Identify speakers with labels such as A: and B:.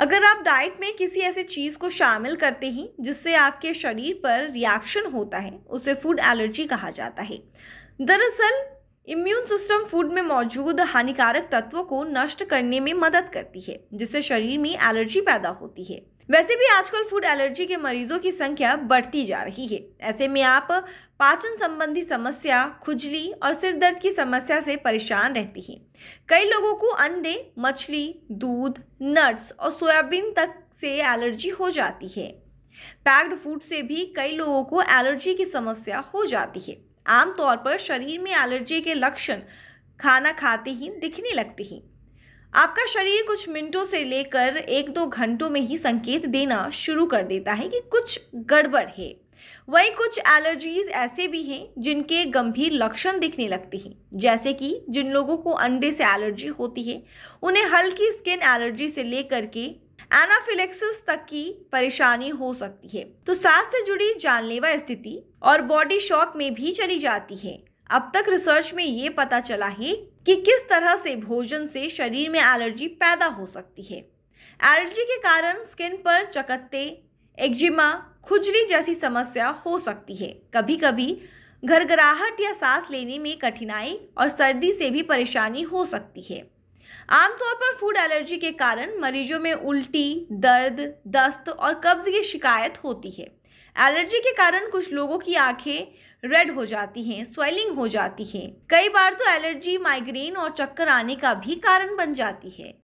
A: अगर आप डाइट में किसी ऐसे चीज़ को शामिल करते हैं जिससे आपके शरीर पर रिएक्शन होता है उसे फूड एलर्जी कहा जाता है दरअसल इम्यून सिस्टम फूड में मौजूद हानिकारक तत्वों को नष्ट करने में मदद करती है जिससे शरीर में एलर्जी पैदा होती है वैसे भी आजकल फूड एलर्जी के मरीजों की संख्या बढ़ती जा रही है ऐसे में आप पाचन संबंधी समस्या खुजली और सिर दर्द की समस्या से परेशान रहती हैं कई लोगों को अंडे मछली दूध नट्स और सोयाबीन तक से एलर्जी हो जाती है पैक्ड फूड से भी कई लोगों को एलर्जी की समस्या हो जाती है आमतौर पर शरीर में एलर्जी के लक्षण खाना खाते ही दिखने लगते हैं आपका शरीर कुछ मिनटों से लेकर एक दो घंटों में ही संकेत देना शुरू कर देता है कि कुछ गड़बड़ है वहीं कुछ एलर्जीज ऐसे भी हैं जिनके गंभीर लक्षण दिखने लगते हैं जैसे कि जिन लोगों को अंडे से एलर्जी होती है उन्हें हल्की स्किन एलर्जी से लेकर के एनाफिलेक्सिस तक की परेशानी हो सकती है तो सांस से जुड़ी जानलेवा स्थिति और बॉडी शॉक में भी चली जाती है अब तक रिसर्च में ये पता चला है कि किस तरह से भोजन से शरीर में एलर्जी पैदा हो सकती है एलर्जी के कारण स्किन पर चकत्ते एक्जिमा खुजली जैसी समस्या हो सकती है कभी कभी घरघराहट या सांस लेने में कठिनाई और सर्दी से भी परेशानी हो सकती है आमतौर पर फूड एलर्जी के कारण मरीजों में उल्टी दर्द दस्त और कब्ज की शिकायत होती है एलर्जी के कारण कुछ लोगों की आंखें रेड हो जाती हैं स्वेलिंग हो जाती है कई बार तो एलर्जी माइग्रेन और चक्कर आने का भी कारण बन जाती है